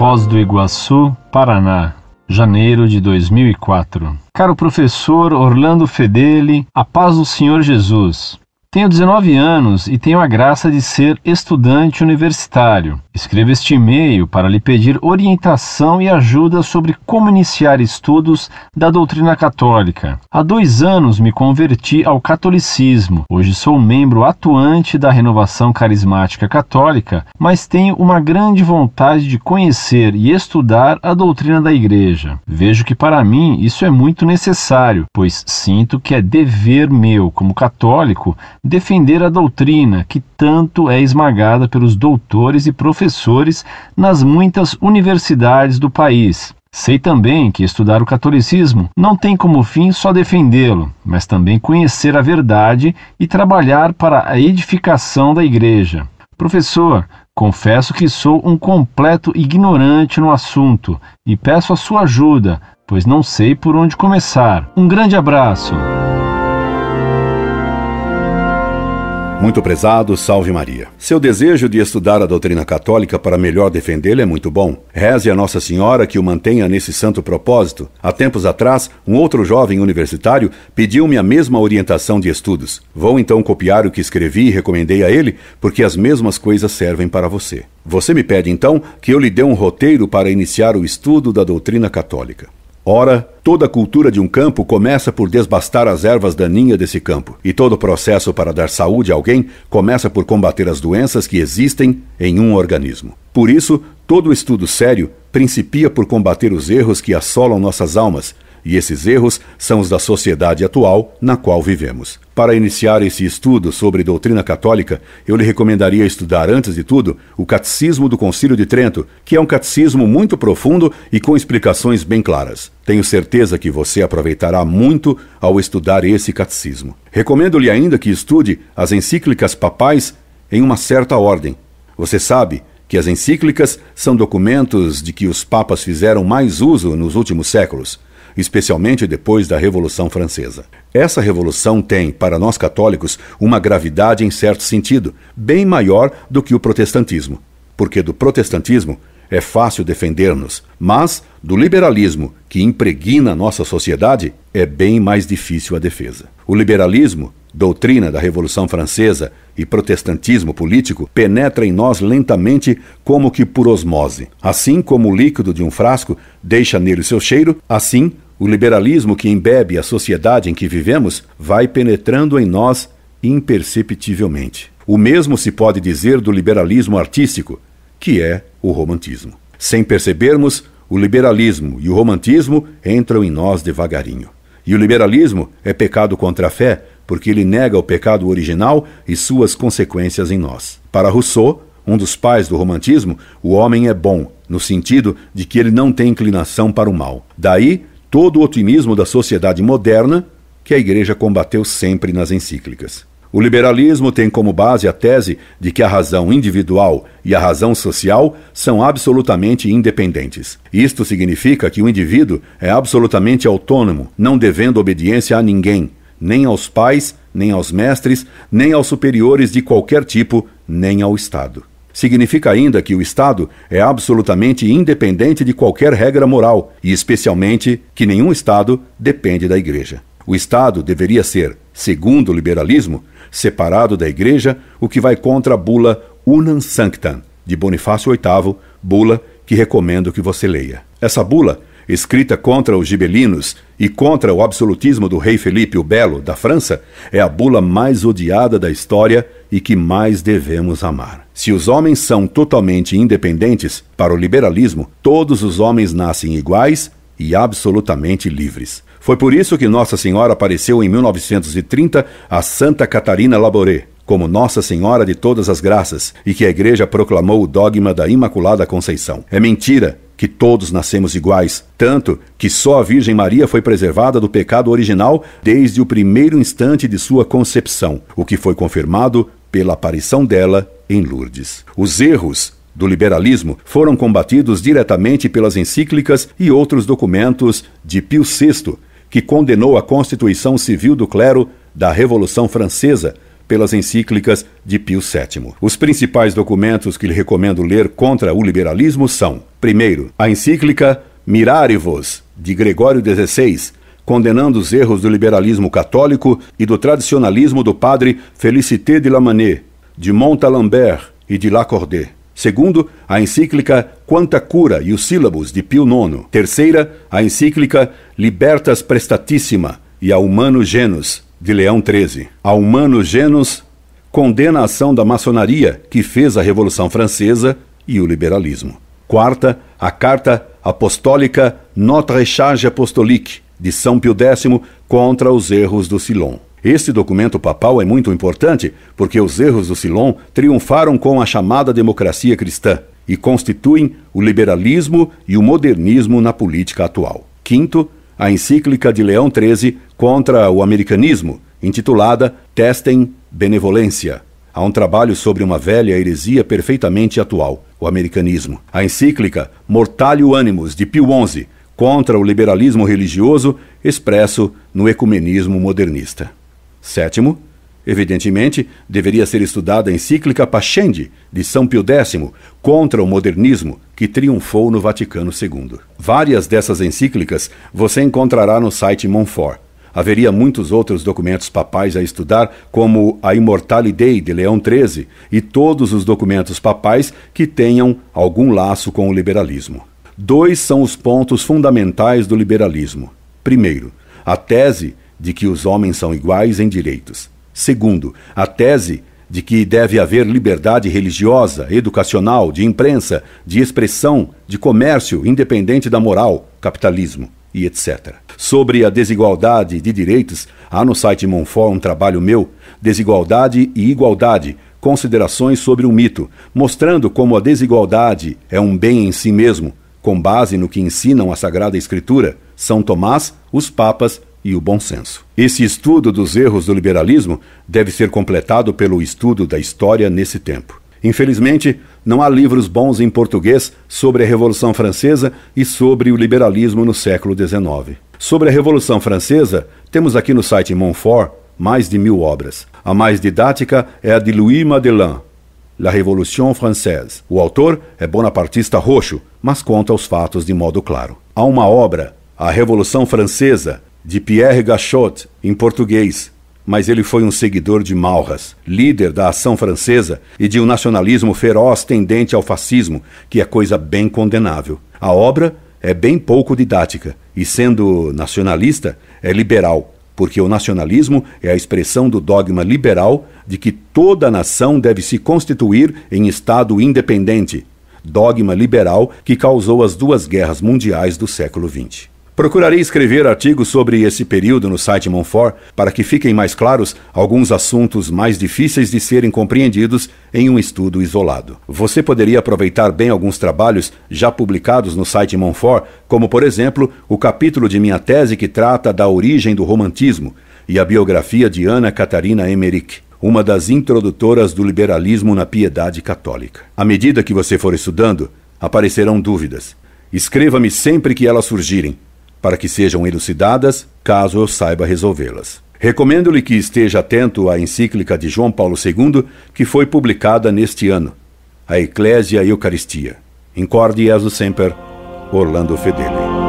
Foz do Iguaçu, Paraná, janeiro de 2004. Caro professor Orlando Fedeli, a paz do Senhor Jesus. Tenho 19 anos e tenho a graça de ser estudante universitário. Escrevo este e-mail para lhe pedir orientação e ajuda sobre como iniciar estudos da doutrina católica. Há dois anos me converti ao catolicismo. Hoje sou membro atuante da renovação carismática católica, mas tenho uma grande vontade de conhecer e estudar a doutrina da Igreja. Vejo que para mim isso é muito necessário, pois sinto que é dever meu, como católico, defender a doutrina que tanto é esmagada pelos doutores e professores nas muitas universidades do país. Sei também que estudar o catolicismo não tem como fim só defendê-lo, mas também conhecer a verdade e trabalhar para a edificação da Igreja. Professor, confesso que sou um completo ignorante no assunto e peço a sua ajuda, pois não sei por onde começar. Um grande abraço! Muito prezado, salve Maria. Seu desejo de estudar a doutrina católica para melhor defendê-la é muito bom. Reze a Nossa Senhora que o mantenha nesse santo propósito. Há tempos atrás, um outro jovem universitário pediu-me a mesma orientação de estudos. Vou então copiar o que escrevi e recomendei a ele, porque as mesmas coisas servem para você. Você me pede então que eu lhe dê um roteiro para iniciar o estudo da doutrina católica. Ora, toda a cultura de um campo começa por desbastar as ervas daninhas desse campo, e todo o processo para dar saúde a alguém começa por combater as doenças que existem em um organismo. Por isso, todo estudo sério principia por combater os erros que assolam nossas almas e esses erros são os da sociedade atual na qual vivemos. Para iniciar esse estudo sobre doutrina católica, eu lhe recomendaria estudar, antes de tudo, o Catecismo do Concílio de Trento, que é um catecismo muito profundo e com explicações bem claras. Tenho certeza que você aproveitará muito ao estudar esse catecismo. Recomendo-lhe ainda que estude as encíclicas papais em uma certa ordem. Você sabe que as encíclicas são documentos de que os papas fizeram mais uso nos últimos séculos especialmente depois da Revolução Francesa. Essa revolução tem, para nós católicos, uma gravidade em certo sentido, bem maior do que o protestantismo, porque do protestantismo é fácil defender-nos, mas do liberalismo, que impregna nossa sociedade, é bem mais difícil a defesa. O liberalismo, doutrina da Revolução Francesa e protestantismo político, penetra em nós lentamente, como que por osmose. Assim como o líquido de um frasco deixa nele seu cheiro, assim o liberalismo que embebe a sociedade em que vivemos vai penetrando em nós imperceptivelmente. O mesmo se pode dizer do liberalismo artístico, que é o romantismo. Sem percebermos, o liberalismo e o romantismo entram em nós devagarinho. E o liberalismo é pecado contra a fé, porque ele nega o pecado original e suas consequências em nós. Para Rousseau, um dos pais do romantismo, o homem é bom, no sentido de que ele não tem inclinação para o mal. Daí todo o otimismo da sociedade moderna que a Igreja combateu sempre nas encíclicas. O liberalismo tem como base a tese de que a razão individual e a razão social são absolutamente independentes. Isto significa que o indivíduo é absolutamente autônomo, não devendo obediência a ninguém, nem aos pais, nem aos mestres, nem aos superiores de qualquer tipo, nem ao Estado. Significa ainda que o Estado é absolutamente independente de qualquer regra moral e, especialmente, que nenhum Estado depende da Igreja. O Estado deveria ser, segundo o liberalismo, separado da Igreja, o que vai contra a bula Unam Sanctam, de Bonifácio VIII, bula que recomendo que você leia. Essa bula escrita contra os gibelinos e contra o absolutismo do rei Felipe o Belo da França, é a bula mais odiada da história e que mais devemos amar. Se os homens são totalmente independentes, para o liberalismo, todos os homens nascem iguais e absolutamente livres. Foi por isso que Nossa Senhora apareceu em 1930 a Santa Catarina Laboré, como Nossa Senhora de Todas as Graças e que a Igreja proclamou o dogma da Imaculada Conceição. É mentira que todos nascemos iguais, tanto que só a Virgem Maria foi preservada do pecado original desde o primeiro instante de sua concepção, o que foi confirmado pela aparição dela em Lourdes. Os erros do liberalismo foram combatidos diretamente pelas encíclicas e outros documentos de Pio VI, que condenou a Constituição Civil do Clero da Revolução Francesa pelas encíclicas de Pio VII. Os principais documentos que lhe recomendo ler contra o liberalismo são: primeiro, a encíclica mirare de Gregório XVI, condenando os erros do liberalismo católico e do tradicionalismo do padre Félicité de Lamané, de Montalembert e de Lacordaire. Segundo, a encíclica Quanta Cura e os Sílabos, de Pio IX. Terceira, a encíclica Libertas Prestatissima e a Humano Genus, de Leão XIII, a Humano Genus, condena a ação da maçonaria que fez a Revolução Francesa e o liberalismo. Quarta, a Carta Apostólica Notre Charge Apostolique, de São Pio X contra os erros do Silon. Este documento papal é muito importante porque os erros do Silon triunfaram com a chamada democracia cristã e constituem o liberalismo e o modernismo na política atual. Quinto, a encíclica de Leão XIII contra o americanismo, intitulada Testem Benevolência. Há um trabalho sobre uma velha heresia perfeitamente atual, o americanismo. A encíclica Mortalio Animus, de Pio XI, contra o liberalismo religioso expresso no ecumenismo modernista. Sétimo, Evidentemente, deveria ser estudada a encíclica Pascendi, de São Pio X, contra o modernismo, que triunfou no Vaticano II. Várias dessas encíclicas você encontrará no site Monfort. Haveria muitos outros documentos papais a estudar, como a Dei de Leão XIII e todos os documentos papais que tenham algum laço com o liberalismo. Dois são os pontos fundamentais do liberalismo. Primeiro, a tese de que os homens são iguais em direitos. Segundo, a tese de que deve haver liberdade religiosa, educacional, de imprensa, de expressão, de comércio, independente da moral, capitalismo e etc. Sobre a desigualdade de direitos, há no site Monfort um trabalho meu, Desigualdade e Igualdade, Considerações sobre o Mito, mostrando como a desigualdade é um bem em si mesmo, com base no que ensinam a Sagrada Escritura, São Tomás, os Papas e o bom senso. Esse estudo dos erros do liberalismo deve ser completado pelo estudo da história nesse tempo. Infelizmente, não há livros bons em português sobre a Revolução Francesa e sobre o liberalismo no século XIX. Sobre a Revolução Francesa, temos aqui no site Montfort mais de mil obras. A mais didática é a de Louis Madelin, La Révolution Française. O autor é bonapartista roxo, mas conta os fatos de modo claro. Há uma obra, A Revolução Francesa, de Pierre Gachot, em português, mas ele foi um seguidor de Malras, líder da ação francesa e de um nacionalismo feroz tendente ao fascismo, que é coisa bem condenável. A obra é bem pouco didática e, sendo nacionalista, é liberal, porque o nacionalismo é a expressão do dogma liberal de que toda nação deve se constituir em Estado independente, dogma liberal que causou as duas guerras mundiais do século XX. Procurarei escrever artigos sobre esse período no site Monfort para que fiquem mais claros alguns assuntos mais difíceis de serem compreendidos em um estudo isolado. Você poderia aproveitar bem alguns trabalhos já publicados no site Monfort, como por exemplo o capítulo de minha tese que trata da origem do romantismo e a biografia de Ana Catarina Emmerich uma das introdutoras do liberalismo na piedade católica. À medida que você for estudando, aparecerão dúvidas. Escreva-me sempre que elas surgirem para que sejam elucidadas, caso eu saiba resolvê-las. Recomendo-lhe que esteja atento à encíclica de João Paulo II, que foi publicada neste ano, A Eclésia Eucaristia. Incorde Jesus Semper, Orlando Fedeli.